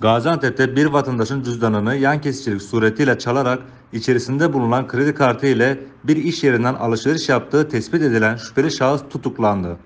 Gaziantep'te bir vatandaşın cüzdanını yan kesicilik suretiyle çalarak içerisinde bulunan kredi kartı ile bir iş yerinden alışveriş yaptığı tespit edilen şüpheli şahıs tutuklandı.